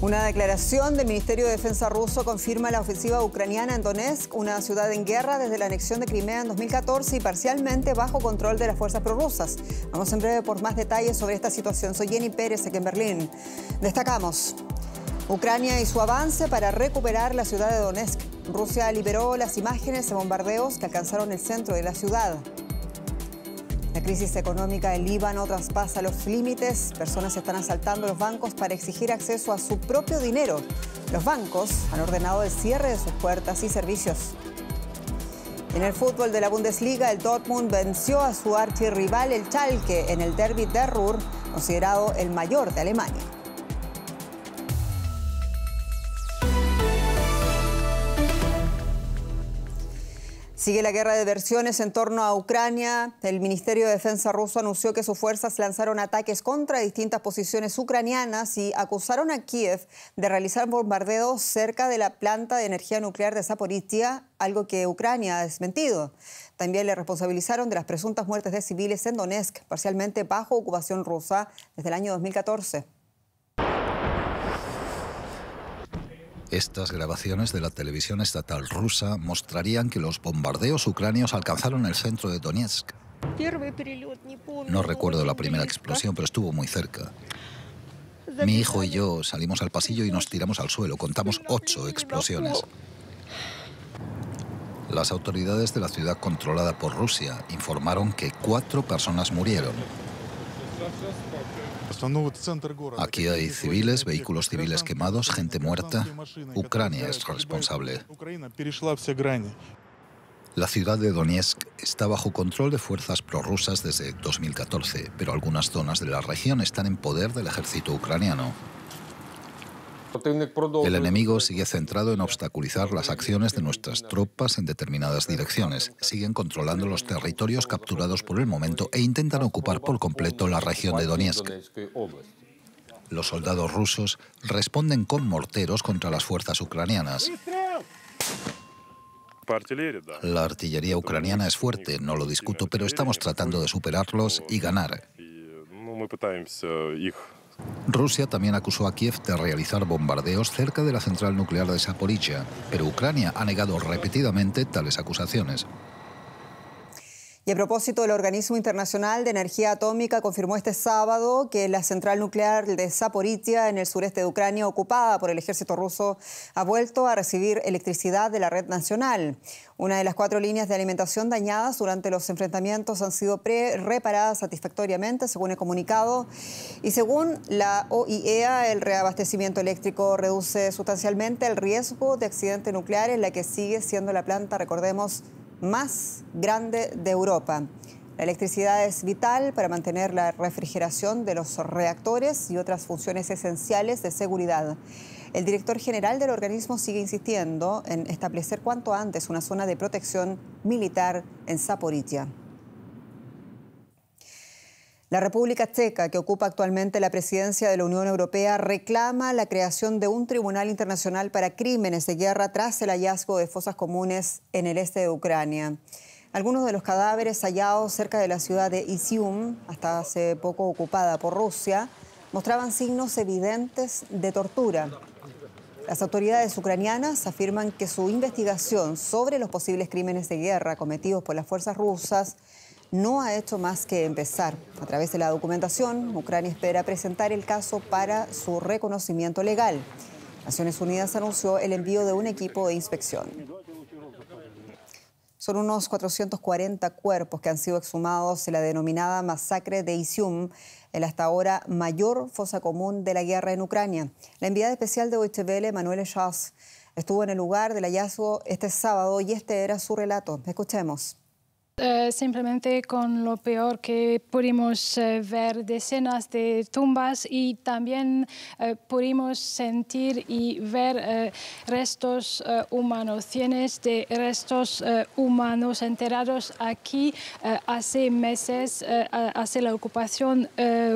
Una declaración del Ministerio de Defensa ruso confirma la ofensiva ucraniana en Donetsk, una ciudad en guerra desde la anexión de Crimea en 2014 y parcialmente bajo control de las fuerzas prorrusas. Vamos en breve por más detalles sobre esta situación. Soy Jenny Pérez, aquí en Berlín. Destacamos. Ucrania y su avance para recuperar la ciudad de Donetsk. Rusia liberó las imágenes de bombardeos que alcanzaron el centro de la ciudad. La crisis económica del Líbano traspasa los límites. Personas están asaltando los bancos para exigir acceso a su propio dinero. Los bancos han ordenado el cierre de sus puertas y servicios. En el fútbol de la Bundesliga, el Dortmund venció a su archirrival el Chalke en el derby de Ruhr, considerado el mayor de Alemania. Sigue la guerra de versiones en torno a Ucrania. El Ministerio de Defensa ruso anunció que sus fuerzas lanzaron ataques contra distintas posiciones ucranianas y acusaron a Kiev de realizar bombardeos cerca de la planta de energía nuclear de Zaporizhia, algo que Ucrania ha desmentido. También le responsabilizaron de las presuntas muertes de civiles en Donetsk, parcialmente bajo ocupación rusa desde el año 2014. Estas grabaciones de la televisión estatal rusa mostrarían que los bombardeos ucranios alcanzaron el centro de Donetsk. No recuerdo la primera explosión, pero estuvo muy cerca. Mi hijo y yo salimos al pasillo y nos tiramos al suelo. Contamos ocho explosiones. Las autoridades de la ciudad controlada por Rusia informaron que cuatro personas murieron. Aquí hay civiles, vehículos civiles quemados, gente muerta. Ucrania es responsable. La ciudad de Donetsk está bajo control de fuerzas prorrusas desde 2014, pero algunas zonas de la región están en poder del ejército ucraniano. El enemigo sigue centrado en obstaculizar las acciones de nuestras tropas en determinadas direcciones. Siguen controlando los territorios capturados por el momento e intentan ocupar por completo la región de Donetsk. Los soldados rusos responden con morteros contra las fuerzas ucranianas. La artillería ucraniana es fuerte, no lo discuto, pero estamos tratando de superarlos y ganar. Rusia también acusó a Kiev de realizar bombardeos cerca de la central nuclear de Saporizhia, pero Ucrania ha negado repetidamente tales acusaciones. Y a propósito, el Organismo Internacional de Energía Atómica confirmó este sábado que la central nuclear de Zaporizhia, en el sureste de Ucrania, ocupada por el ejército ruso, ha vuelto a recibir electricidad de la red nacional. Una de las cuatro líneas de alimentación dañadas durante los enfrentamientos han sido reparadas satisfactoriamente, según el comunicado. Y según la OIEA, el reabastecimiento eléctrico reduce sustancialmente el riesgo de accidente nuclear en la que sigue siendo la planta, recordemos, más grande de Europa. La electricidad es vital para mantener la refrigeración de los reactores y otras funciones esenciales de seguridad. El director general del organismo sigue insistiendo en establecer cuanto antes una zona de protección militar en Zaporizhia. La República Checa, que ocupa actualmente la presidencia de la Unión Europea, reclama la creación de un tribunal internacional para crímenes de guerra tras el hallazgo de fosas comunes en el este de Ucrania. Algunos de los cadáveres hallados cerca de la ciudad de Izium, hasta hace poco ocupada por Rusia, mostraban signos evidentes de tortura. Las autoridades ucranianas afirman que su investigación sobre los posibles crímenes de guerra cometidos por las fuerzas rusas no ha hecho más que empezar. A través de la documentación, Ucrania espera presentar el caso para su reconocimiento legal. Naciones Unidas anunció el envío de un equipo de inspección. Son unos 440 cuerpos que han sido exhumados en la denominada masacre de Isium, el hasta ahora mayor fosa común de la guerra en Ucrania. La enviada especial de OHBL, Manuel Echaz, estuvo en el lugar del hallazgo este sábado y este era su relato. Escuchemos. Eh, simplemente con lo peor que pudimos eh, ver decenas de tumbas y también eh, pudimos sentir y ver restos humanos, Cientos de restos humanos enterrados aquí hace meses, hace la ocupación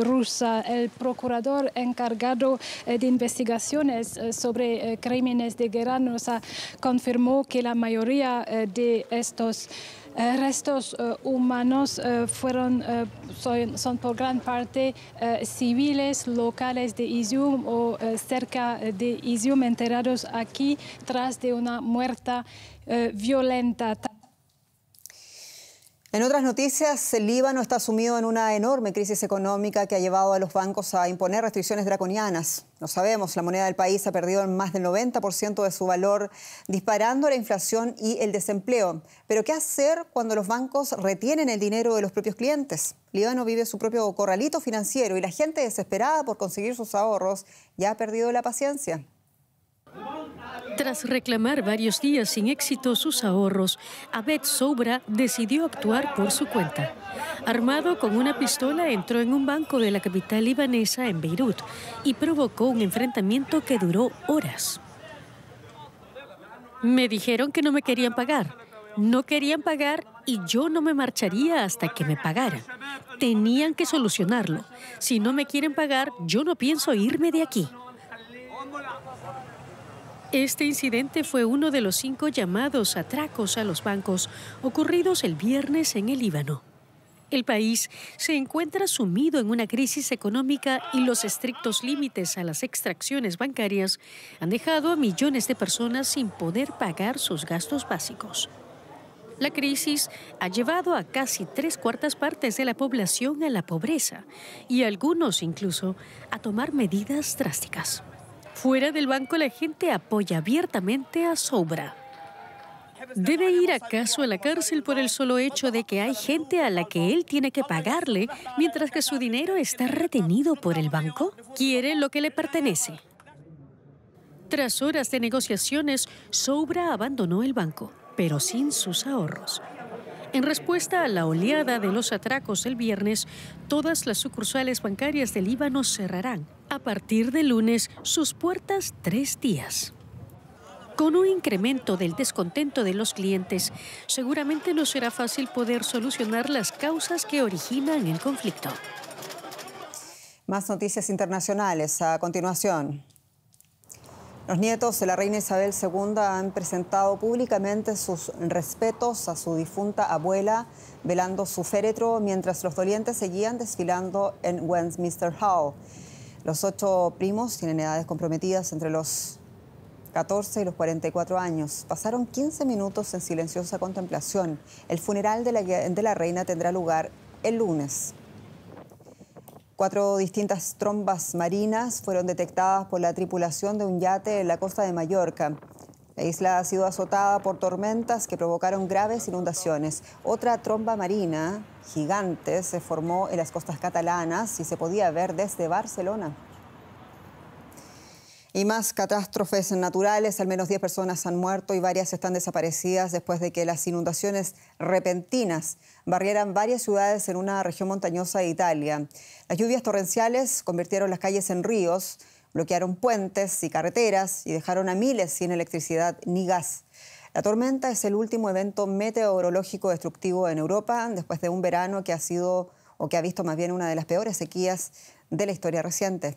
rusa. El procurador encargado de investigaciones sobre crímenes de guerra nos confirmó que la mayoría de estos eh, restos eh, humanos eh, fueron, son, por gran parte civiles locales de Izium o cerca de Izium enterrados aquí tras de una muerta violenta. En otras noticias, el Líbano está sumido en una enorme crisis económica que ha llevado a los bancos a imponer restricciones draconianas. Lo sabemos, la moneda del país ha perdido más del 90% de su valor, disparando la inflación y el desempleo. Pero ¿qué hacer cuando los bancos retienen el dinero de los propios clientes? Líbano vive su propio corralito financiero y la gente desesperada por conseguir sus ahorros ya ha perdido la paciencia. Tras reclamar varios días sin éxito sus ahorros, Abed Sobra decidió actuar por su cuenta. Armado con una pistola, entró en un banco de la capital libanesa en Beirut y provocó un enfrentamiento que duró horas. Me dijeron que no me querían pagar. No querían pagar y yo no me marcharía hasta que me pagaran. Tenían que solucionarlo. Si no me quieren pagar, yo no pienso irme de aquí. Este incidente fue uno de los cinco llamados atracos a los bancos ocurridos el viernes en el Líbano. El país se encuentra sumido en una crisis económica y los estrictos límites a las extracciones bancarias han dejado a millones de personas sin poder pagar sus gastos básicos. La crisis ha llevado a casi tres cuartas partes de la población a la pobreza y algunos incluso a tomar medidas drásticas. Fuera del banco la gente apoya abiertamente a Sobra. ¿Debe ir acaso a la cárcel por el solo hecho de que hay gente a la que él tiene que pagarle mientras que su dinero está retenido por el banco? Quiere lo que le pertenece. Tras horas de negociaciones, Sobra abandonó el banco, pero sin sus ahorros. En respuesta a la oleada de los atracos el viernes, todas las sucursales bancarias del Líbano cerrarán a partir de lunes sus puertas tres días. Con un incremento del descontento de los clientes, seguramente no será fácil poder solucionar las causas que originan el conflicto. Más noticias internacionales a continuación. Los nietos de la reina Isabel II han presentado públicamente sus respetos a su difunta abuela, velando su féretro mientras los dolientes seguían desfilando en Westminster Hall. Los ocho primos tienen edades comprometidas entre los 14 y los 44 años. Pasaron 15 minutos en silenciosa contemplación. El funeral de la, reina tendrá lugar el lunes. Cuatro distintas trombas marinas fueron detectadas por la tripulación de un yate en la costa de Mallorca. La isla ha sido azotada por tormentas que provocaron graves inundaciones. Otra tromba marina gigante se formó en las costas catalanas y se podía ver desde Barcelona. Y más catástrofes naturales, al menos 10 personas han muerto y varias están desaparecidas después de que las inundaciones repentinas barrieran varias ciudades en una región montañosa de Italia. Las lluvias torrenciales convirtieron las calles en ríos, bloquearon puentes y carreteras y dejaron a miles sin electricidad ni gas. La tormenta es el último evento meteorológico destructivo en Europa después de un verano que ha sido o que ha visto más bien una de las peores sequías de la historia reciente.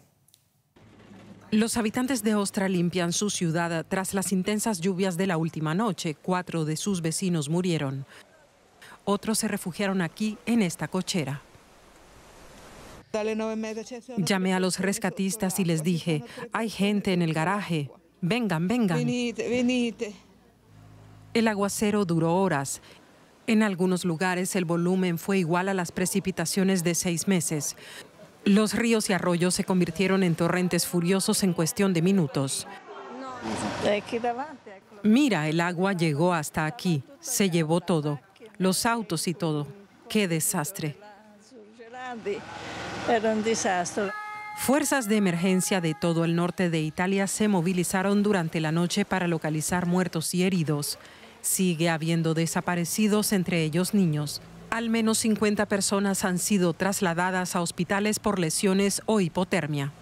Los habitantes de Ostra limpian su ciudad tras las intensas lluvias de la última noche. Cuatro de sus vecinos murieron. Otros se refugiaron aquí, en esta cochera. Llamé a los rescatistas y les dije, hay gente en el garaje, vengan, vengan. El aguacero duró horas. En algunos lugares el volumen fue igual a las precipitaciones de seis meses. Los ríos y arroyos se convirtieron en torrentes furiosos en cuestión de minutos. Mira, el agua llegó hasta aquí, se llevó todo, los autos y todo. ¡Qué desastre! Fuerzas de emergencia de todo el norte de Italia se movilizaron durante la noche para localizar muertos y heridos. Sigue habiendo desaparecidos, entre ellos niños al menos 50 personas han sido trasladadas a hospitales por lesiones o hipotermia.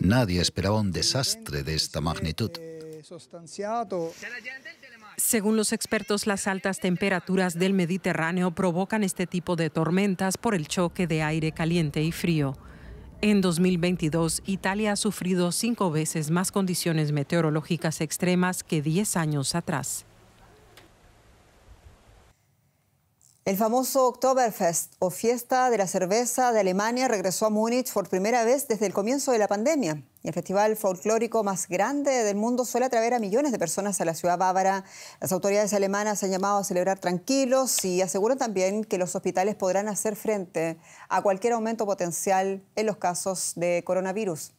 Nadie esperaba un desastre de esta magnitud. Según los expertos, las altas temperaturas del Mediterráneo provocan este tipo de tormentas por el choque de aire caliente y frío. En 2022, Italia ha sufrido cinco veces más condiciones meteorológicas extremas que 10 años atrás. El famoso Oktoberfest o fiesta de la cerveza de Alemania regresó a Múnich por primera vez desde el comienzo de la pandemia. el festival folclórico más grande del mundo suele atraer a millones de personas a la ciudad bávara. Las autoridades alemanas han llamado a celebrar tranquilos y aseguran también que los hospitales podrán hacer frente a cualquier aumento potencial en los casos de coronavirus.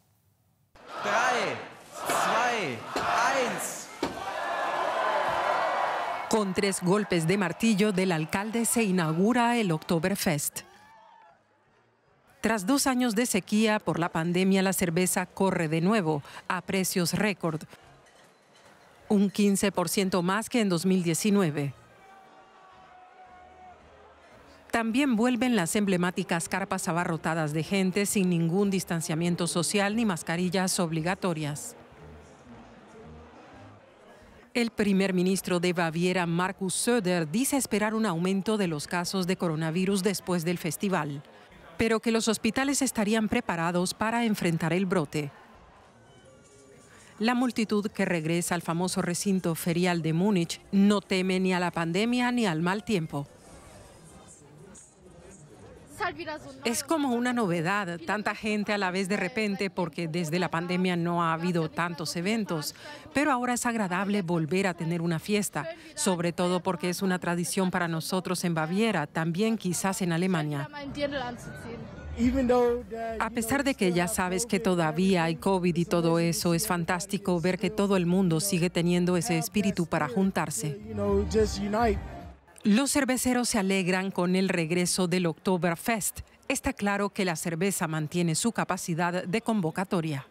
Con tres golpes de martillo del alcalde se inaugura el Oktoberfest. Tras dos años de sequía por la pandemia, la cerveza corre de nuevo a precios récord, un 15% más que en 2019. También vuelven las emblemáticas carpas abarrotadas de gente sin ningún distanciamiento social ni mascarillas obligatorias. El primer ministro de Baviera, Markus Söder, dice esperar un aumento de los casos de coronavirus después del festival, pero que los hospitales estarían preparados para enfrentar el brote. La multitud que regresa al famoso recinto ferial de Múnich no teme ni a la pandemia ni al mal tiempo. Es como una novedad, tanta gente a la vez de repente, porque desde la pandemia no ha habido tantos eventos. Pero ahora es agradable volver a tener una fiesta, sobre todo porque es una tradición para nosotros en Baviera, también quizás en Alemania. A pesar de que ya sabes que todavía hay COVID y todo eso, es fantástico ver que todo el mundo sigue teniendo ese espíritu para juntarse. Los cerveceros se alegran con el regreso del Oktoberfest. Está claro que la cerveza mantiene su capacidad de convocatoria.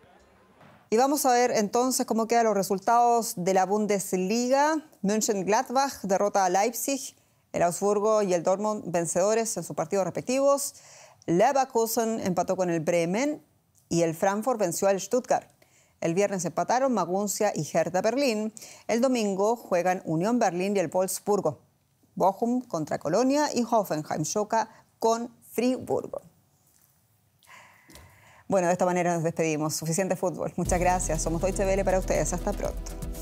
Y vamos a ver entonces cómo quedan los resultados de la Bundesliga. München Gladbach derrota a Leipzig, el Augsburgo y el Dortmund vencedores en sus partidos respectivos. Leverkusen empató con el Bremen y el Frankfurt venció al Stuttgart. El viernes empataron Maguncia y Hertha Berlín. El domingo juegan Unión Berlín y el Wolfsburgo. Bochum contra Colonia y Hoffenheim choca con Friburgo. Bueno, de esta manera nos despedimos. Suficiente fútbol. Muchas gracias. Somos Deutsche Welle para ustedes. Hasta pronto.